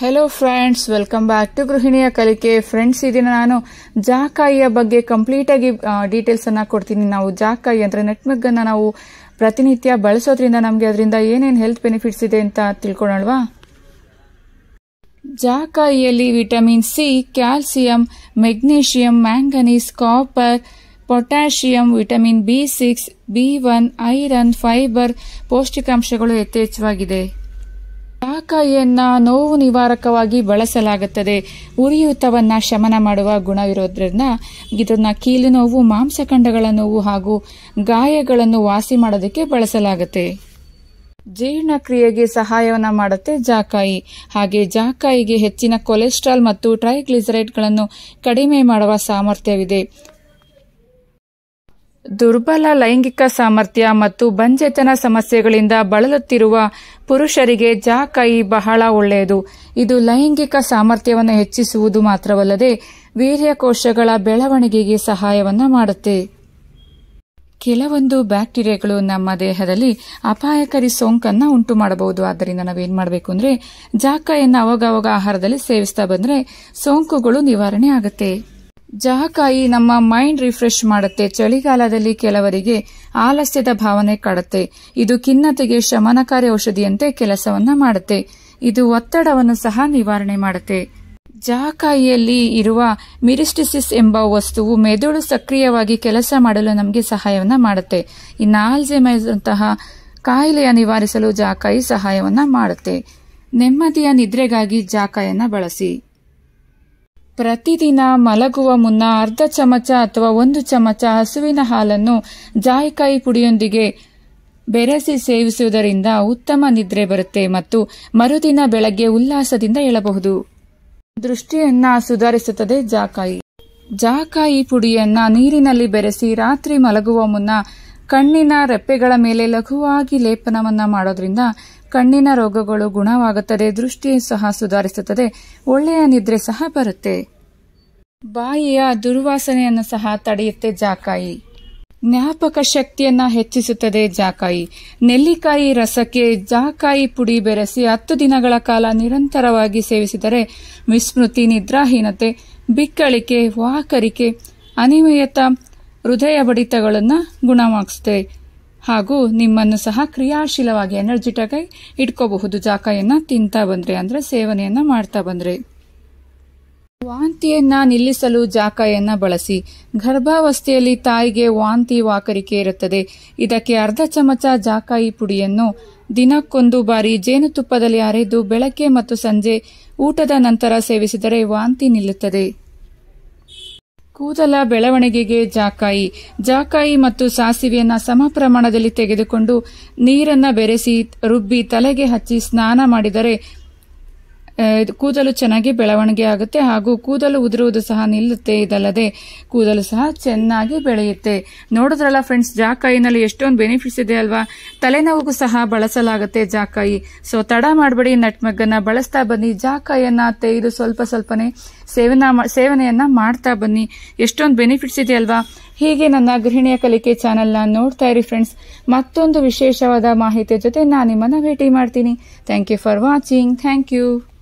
hello friends welcome back to ಗೃಹಿಣಿಯ ಕಲಿಕೆ friends ಇದನ್ನು ನಾನು ಜಾಕಾಯಿಯ ಬಗ್ಗೆ ಕಂಪ್ಲೀಟಾಗಿ ಡೀಟೇಲ್ಸನ್ನು ಕೊಡ್ತೀನಿ ನಾವು ಜಾಕಾಯಿ ಅಂದರೆ ಅನ್ನು ನಾವು ಪ್ರತಿನಿತ್ಯ ಬಳಸೋದ್ರಿಂದ ನಮಗೆ ಅದರಿಂದ ಏನೇನು ಹೆಲ್ತ್ ಬೆನಿಫಿಟ್ಸ್ ಇದೆ ಅಂತ ತಿಳ್ಕೊಳ್ಳೋಣವಾ ಜಾಕಾಯಿಯಲ್ಲಿ vitamin C calcium magnesium manganese copper potassium vitamin B six B one iron fibre ಪೌಷ್ಟಿಕಾಂಶಗಳು ಯಥೇಚ್ಛವಾಗಿದೆ ಕಾಕಾಯಿಯನ್ನ ನೋವು ನಿವಾರಕವಾಗಿ ಬಳಸಲಾಗುತ್ತದೆ ಉರಿಯೂತವನ್ನ ಶಮನ ಮಾಡುವ ಗುಣವಿರೋದ್ರಿಂದ ಇದನ್ನ ಕೀಲು ನೋವು ಮಾಂಸಖಂಡಗಳ ನೋವು ಹಾಗೂ ಗಾಯಗಳನ್ನು ವಾಸಿ ಮಾಡೋದಕ್ಕೆ ಬಳಸಲಾಗುತ್ತೆ ಜೀರ್ಣಕ್ರಿಯೆಗೆ ಸಹಾಯವನ್ನು ಮಾಡುತ್ತೆ ಜಾಕಾಯಿ ಹಾಗೆ ಜಾಕಾಯಿಗೆ ಹೆಚ್ಚಿನ ಕೊಲೆಸ್ಟ್ರಾಲ್ ಮತ್ತು ಟ್ರೈಗ್ಲಿಸರೈಡ್ಗಳನ್ನು ಕಡಿಮೆ ಮಾಡುವ ಸಾಮರ್ಥ್ಯವಿದೆ ದುರ್ಬಲ ಲೈಂಗಿಕ ಸಾಮರ್ಥ್ಯ ಮತ್ತು ಬಂಜೆತನ ಸಮಸ್ಯೆಗಳಿಂದ ಬಳಲುತ್ತಿರುವ ಪುರುಷರಿಗೆ ಜಾಕಾಯಿ ಬಹಳ ಒಳ್ಳೆಯದು ಇದು ಲೈಂಗಿಕ ಸಾಮರ್ಥ್ಯವನ್ನು ಹೆಚ್ಚಿಸುವುದು ಮಾತ್ರವಲ್ಲದೆ ವೀರ್ಯಕೋಶಗಳ ಬೆಳವಣಿಗೆಗೆ ಸಹಾಯವನ್ನು ಮಾಡುತ್ತೆ ಕೆಲವೊಂದು ಬ್ಯಾಕ್ಟೀರಿಯಾಗಳು ನಮ್ಮ ದೇಹದಲ್ಲಿ ಅಪಾಯಕಾರಿ ಸೋಂಕನ್ನು ಉಂಟು ಮಾಡಬಹುದು ಆದ್ದರಿಂದ ನಾವೇನು ಮಾಡಬೇಕು ಅಂದರೆ ಜಾಕಾಯನ್ನು ಅವಾಗವಾಗ ಆಹಾರದಲ್ಲಿ ಸೇವಿಸ್ತಾ ಬಂದರೆ ಸೋಂಕುಗಳು ನಿವಾರಣೆ ಆಗುತ್ತೆ ಜಹಕಾಯಿ ನಮ್ಮ ಮೈಂಡ್ ರಿಫ್ರೆಶ್ ಮಾಡುತ್ತೆ ಚಳಿಗಾಲದಲ್ಲಿ ಕೆಲವರಿಗೆ ಆಲಸ್ಯದ ಭಾವನೆ ಕಾಡುತ್ತೆ ಇದು ಖಿನ್ನತೆಗೆ ಶಮನಕಾರಿ ಔಷಧಿಯಂತೆ ಕೆಲಸವನ್ನ ಮಾಡುತ್ತೆ ಇದು ಒತ್ತಡವನ್ನು ಸಹ ನಿವಾರಣೆ ಮಾಡುತ್ತೆ ಜಹಕಾಯಿಯಲ್ಲಿ ಇರುವ ಮಿರಿಸ್ಟಿಸಿಸ್ ಎಂಬ ವಸ್ತುವು ಮೆದುಳು ಸಕ್ರಿಯವಾಗಿ ಕೆಲಸ ಮಾಡಲು ನಮಗೆ ಸಹಾಯವನ್ನ ಮಾಡುತ್ತೆ ಇನ್ನು ಆಲ್ಜೆಮೈಸ್ ಕಾಯಿಲೆಯ ನಿವಾರಿಸಲು ಜಾಕಾಯಿ ಸಹಾಯವನ್ನ ಮಾಡುತ್ತೆ ನೆಮ್ಮದಿಯ ನಿದ್ರೆಗಾಗಿ ಜಾಕಾಯನ್ನ ಬಳಸಿ ಪ್ರತಿದಿನ ಮಲಗುವ ಮುನ್ನ ಅರ್ಧ ಚಮಚ ಅಥವಾ ಒಂದು ಚಮಚ ಹಸುವಿನ ಹಾಲನ್ನು ಜಾಯಿಕಾಯಿ ಪುಡಿಯೊಂದಿಗೆ ಬೆರೆಸಿ ಸೇವಿಸುವುದರಿಂದ ಉತ್ತಮ ನಿದ್ರೆ ಬರುತ್ತೆ ಮತ್ತು ಮರುದಿನ ಬೆಳಗ್ಗೆ ಉಲ್ಲಾಸದಿಂದ ಹೇಳಬಹುದು ದೃಷ್ಟಿಯನ್ನ ಸುಧಾರಿಸುತ್ತದೆ ಜಾಕಾಯಿ ಜಾಕಾಯಿ ಪುಡಿಯನ್ನ ನೀರಿನಲ್ಲಿ ಬೆರೆಸಿ ರಾತ್ರಿ ಮಲಗುವ ಮುನ್ನ ಕಣ್ಣಿನ ರೆಪ್ಪೆಗಳ ಮೇಲೆ ಲಘುವಾಗಿ ಲೇಪನವನ್ನ ಮಾಡೋದ್ರಿಂದ ಕಣ್ಣಿನ ರೋಗಗಳು ಗುಣವಾಗುತ್ತದೆ ದೃಷ್ಟಿ ಸಹ ಸುಧಾರಿಸುತ್ತದೆ ಒಳ್ಳೆಯ ನಿದ್ರೆ ಸಹ ಬರುತ್ತೆ ಬಾಯಿಯ ದುರ್ವಾಸನೆಯನ್ನು ಸಹ ತಡೆಯುತ್ತೆ ಜಾಕಾಯಿ ಜ್ಞಾಪಕ ಶಕ್ತಿಯನ್ನ ಹೆಚ್ಚಿಸುತ್ತದೆ ಜಾಕಾಯಿ ನೆಲ್ಲಿಕಾಯಿ ರಸಕ್ಕೆ ಜಾಕಾಯಿ ಪುಡಿ ಬೆರೆಸಿ ಹತ್ತು ದಿನಗಳ ಕಾಲ ನಿರಂತರವಾಗಿ ಸೇವಿಸಿದರೆ ವಿಸ್ಮೃತಿ ನಿದ್ರಾಹೀನತೆ ಬಿಕ್ಕಳಿಕೆ ವಾಕರಿಕೆ ಅನಿವಯತ ಹೃದಯ ಬಡಿತಗಳನ್ನು ಗುಣವಾಗಿಸುತ್ತೆ ಹಾಗೂ ನಿಮ್ಮನ್ನು ಸಹ ಕ್ರಿಯಾಶೀಲವಾಗಿ ಎನರ್ಜಿಟಾಗಿ ಇಟ್ಕೋಬಹುದು ಜಾಕಾಯನ್ನ ತಿಂತಾ ಬಂದ್ರೆ ಅಂದ್ರೆ ಸೇವನೆಯನ್ನ ಮಾಡ್ತಾ ಬಂದ್ರೆ ವಾಂತಿಯನ್ನ ನಿಲ್ಲಿಸಲು ಜಾಕಾಯನ್ನ ಬಳಸಿ ಗರ್ಭಾವಸ್ಥೆಯಲ್ಲಿ ತಾಯಿಗೆ ವಾಂತಿ ವಾಕರಿಕೆ ಇರುತ್ತದೆ ಇದಕ್ಕೆ ಅರ್ಧ ಚಮಚ ಜಾಕಾಯಿ ಪುಡಿಯನ್ನು ದಿನಕ್ಕೊಂದು ಬಾರಿ ಜೇನುತುಪ್ಪದಲ್ಲಿ ಅರೆದು ಬೆಳಗ್ಗೆ ಮತ್ತು ಸಂಜೆ ಊಟದ ನಂತರ ಸೇವಿಸಿದರೆ ವಾಂತಿ ನಿಲ್ಲುತ್ತದೆ ಕೂದಲ ಬೆಳವಣಿಗೆಗೆ ಜಾಕಾಯಿ ಜಾಕಾಯಿ ಮತ್ತು ಸಾಸಿವೆಯನ್ನು ಸಮ ಪ್ರಮಾಣದಲ್ಲಿ ತೆಗೆದುಕೊಂಡು ನೀರನ್ನ ಬೆರೆಸಿ ರುಬ್ಬಿ ತಲೆಗೆ ಹಚ್ಚಿ ಸ್ನಾನ ಮಾಡಿದರೆ ಕೂದಲು ಚೆನ್ನಾಗಿ ಬೆಳವಣಿಗೆ ಆಗುತ್ತೆ ಹಾಗೂ ಕೂದಲು ಉದುರುವುದು ಸಹ ನಿಲ್ಲುತ್ತೆ ಇದಲ್ಲದೆ ಕೂದಲು ಸಹ ಚೆನ್ನಾಗಿ ಬೆಳೆಯುತ್ತೆ ನೋಡಿದ್ರಲ್ಲ ಫ್ರೆಂಡ್ಸ್ ಜಾಕಾಯಿನಲ್ಲಿ ಎಷ್ಟೊಂದು ಬೆನಿಫಿಟ್ಸ್ ಇದೆ ಅಲ್ವಾ ತಲೆನೋವುಗೂ ಸಹ ಬಳಸಲಾಗುತ್ತೆ ಜಾಕಾಯಿ ಸೊ ತಡ ಮಾಡಬೇಡಿ ನಟ್ಮಗ್ಗನ್ನ ಬಳಸ್ತಾ ಬನ್ನಿ ಜಾಕಾಯಿಯನ್ನ ತೆಗೆದು ಸ್ವಲ್ಪ ಸ್ವಲ್ಪನೇ ಸೇವನಾ ಸೇವನೆಯನ್ನ ಮಾಡ್ತಾ ಬನ್ನಿ ಎಷ್ಟೊಂದು ಬೆನಿಫಿಟ್ಸ್ ಇದೆ ಅಲ್ವಾ ಹೀಗೆ ನನ್ನ ಗೃಹಿಣಿಯ ಕಲಿಕೆ ಚಾನೆಲ್ನ ನೋಡ್ತಾ ಇರಿ ಫ್ರೆಂಡ್ಸ್ ಮತ್ತೊಂದು ವಿಶೇಷವಾದ ಮಾಹಿತಿಯ ಜೊತೆ ನಾನು ನಿಮ್ಮನ್ನು ಭೇಟಿ ಮಾಡ್ತೀನಿ thank you for watching thank you